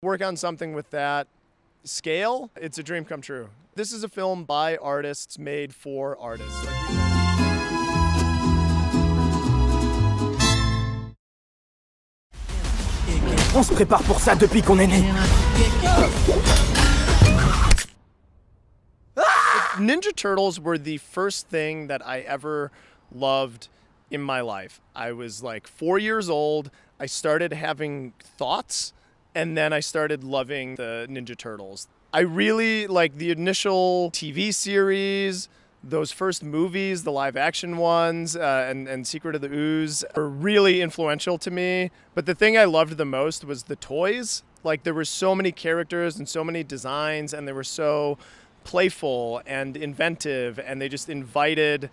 Work on something with that scale. It's a dream come true. This is a film by artists made for artists. On se prépare pour ça depuis qu'on est né. Ah! Ninja Turtles were the first thing that I ever loved in my life. I was like four years old. I started having thoughts and then I started loving the Ninja Turtles. I really like the initial TV series, those first movies, the live action ones, uh, and, and Secret of the Ooze were really influential to me. But the thing I loved the most was the toys. Like there were so many characters and so many designs, and they were so playful and inventive, and they just invited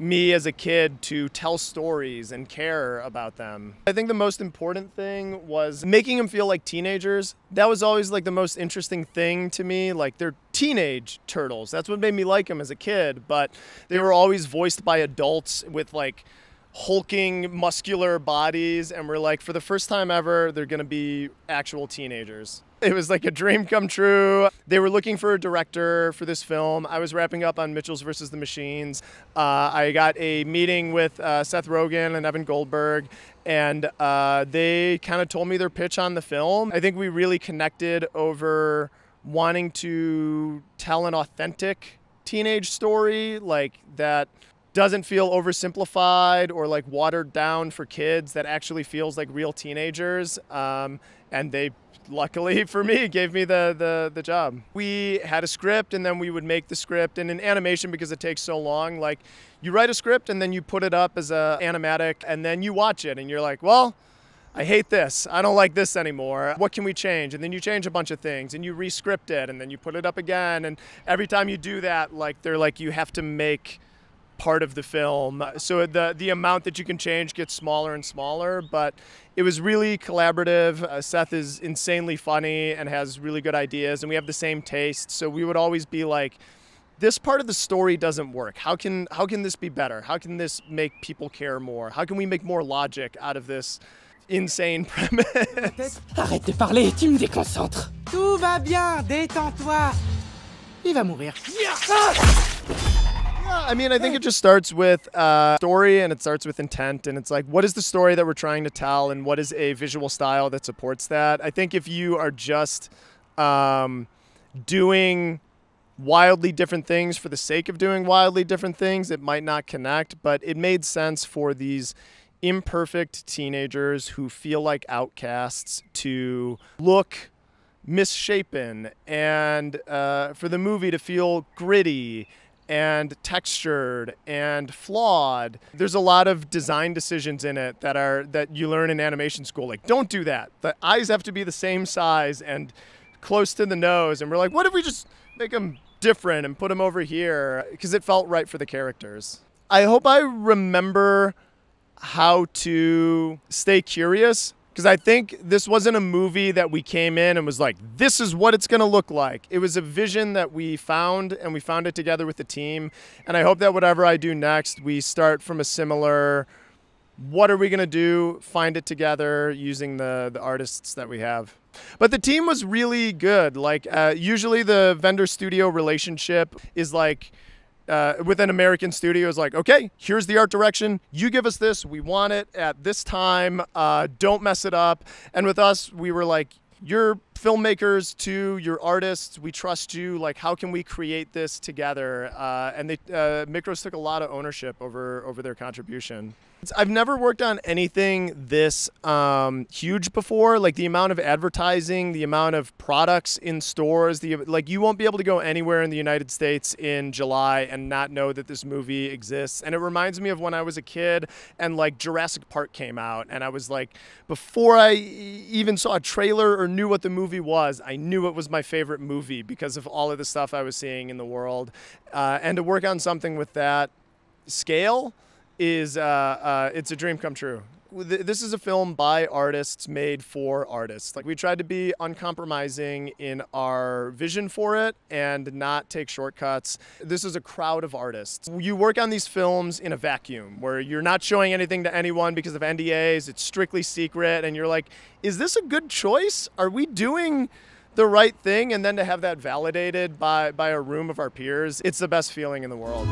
me as a kid to tell stories and care about them. I think the most important thing was making them feel like teenagers. That was always like the most interesting thing to me. Like they're teenage turtles. That's what made me like them as a kid, but they were always voiced by adults with like hulking muscular bodies and we're like for the first time ever they're going to be actual teenagers. It was like a dream come true. They were looking for a director for this film. I was wrapping up on Mitchell's versus the Machines. Uh, I got a meeting with uh, Seth Rogen and Evan Goldberg, and uh, they kind of told me their pitch on the film. I think we really connected over wanting to tell an authentic teenage story, like that doesn't feel oversimplified or like watered down for kids that actually feels like real teenagers. Um, and they luckily for me, gave me the, the, the job. We had a script and then we would make the script. And in animation, because it takes so long, like you write a script and then you put it up as a animatic and then you watch it and you're like, well, I hate this. I don't like this anymore. What can we change? And then you change a bunch of things and you re-script it and then you put it up again. And every time you do that, like they're like, you have to make part of the film. So the the amount that you can change gets smaller and smaller, but it was really collaborative. Uh, Seth is insanely funny and has really good ideas, and we have the same taste. So we would always be like, this part of the story doesn't work. How can how can this be better? How can this make people care more? How can we make more logic out of this insane premise? Arrête de parler, tu me déconcentres. Tout va bien, détends-toi. Il va mourir. Yeah. Ah I mean, I think it just starts with uh, story and it starts with intent. And it's like, what is the story that we're trying to tell and what is a visual style that supports that? I think if you are just um, doing wildly different things for the sake of doing wildly different things, it might not connect, but it made sense for these imperfect teenagers who feel like outcasts to look misshapen and uh, for the movie to feel gritty and textured and flawed. There's a lot of design decisions in it that are that you learn in animation school. Like, don't do that. The eyes have to be the same size and close to the nose. And we're like, what if we just make them different and put them over here? Because it felt right for the characters. I hope I remember how to stay curious because I think this wasn't a movie that we came in and was like, this is what it's going to look like. It was a vision that we found and we found it together with the team. And I hope that whatever I do next, we start from a similar what are we going to do, find it together using the, the artists that we have. But the team was really good. Like, uh, usually the vendor studio relationship is like, uh, within American Studios, like, okay, here's the art direction. You give us this. We want it at this time. Uh, don't mess it up. And with us, we were like, you're filmmakers you your artists. We trust you. Like, how can we create this together? Uh, and they, uh, Micros took a lot of ownership over over their contribution. I've never worked on anything this um, huge before. Like the amount of advertising, the amount of products in stores, the like you won't be able to go anywhere in the United States in July and not know that this movie exists. And it reminds me of when I was a kid and like Jurassic Park came out, and I was like, before I even saw a trailer or knew what the movie was, I knew it was my favorite movie because of all of the stuff I was seeing in the world. Uh, and to work on something with that scale is uh, uh, it's a dream come true. This is a film by artists made for artists. Like we tried to be uncompromising in our vision for it and not take shortcuts. This is a crowd of artists. You work on these films in a vacuum where you're not showing anything to anyone because of NDAs. It's strictly secret, and you're like, is this a good choice? Are we doing? the right thing and then to have that validated by by a room of our peers it's the best feeling in the world